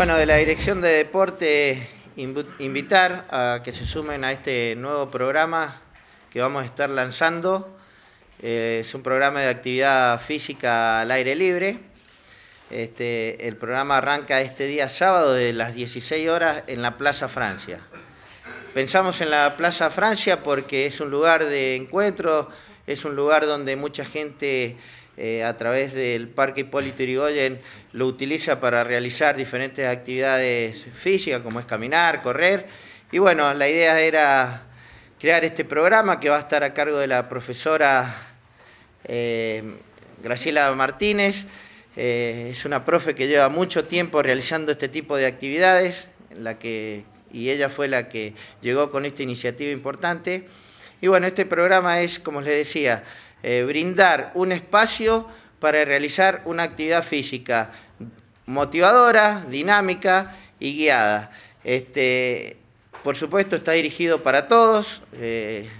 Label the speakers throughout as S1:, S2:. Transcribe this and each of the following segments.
S1: Bueno, de la Dirección de Deporte, invitar a que se sumen a este nuevo programa que vamos a estar lanzando. Eh, es un programa de actividad física al aire libre. Este, el programa arranca este día sábado de las 16 horas en la Plaza Francia. Pensamos en la Plaza Francia porque es un lugar de encuentro, es un lugar donde mucha gente eh, a través del Parque Hipólito Yrigoyen lo utiliza para realizar diferentes actividades físicas como es caminar, correr. Y bueno, la idea era crear este programa que va a estar a cargo de la profesora eh, Graciela Martínez. Eh, es una profe que lleva mucho tiempo realizando este tipo de actividades, y ella fue la que llegó con esta iniciativa importante. Y bueno, este programa es, como les decía, eh, brindar un espacio para realizar una actividad física motivadora, dinámica y guiada. Este, por supuesto, está dirigido para todos, eh,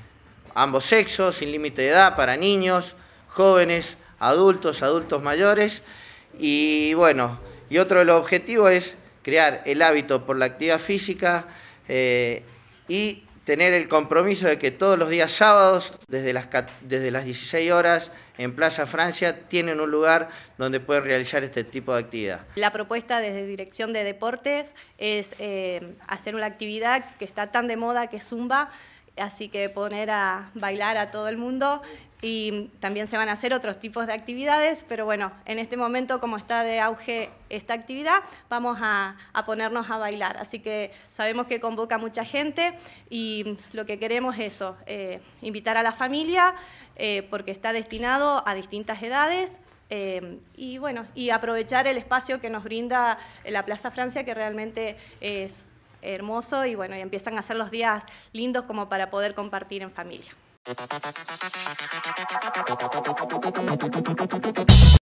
S1: ambos sexos, sin límite de edad, para niños, jóvenes, adultos, adultos mayores. Y bueno, y otro de los objetivos es crear el hábito por la actividad física eh, y tener el compromiso de que todos los días sábados, desde las, desde las 16 horas, en Plaza Francia, tienen un lugar donde pueden realizar este tipo de actividad.
S2: La propuesta desde Dirección de Deportes es eh, hacer una actividad que está tan de moda que Zumba, así que poner a bailar a todo el mundo y también se van a hacer otros tipos de actividades, pero bueno, en este momento como está de auge esta actividad, vamos a, ponernos a bailar. Así que sabemos que convoca mucha gente y lo que queremos es eso, eh, invitar a la familia, eh, porque está destinado a distintas edades. Eh, y bueno, y aprovechar el espacio que nos brinda la Plaza Francia, que realmente es hermoso y bueno, y empiezan a ser los días lindos como para poder compartir en familia.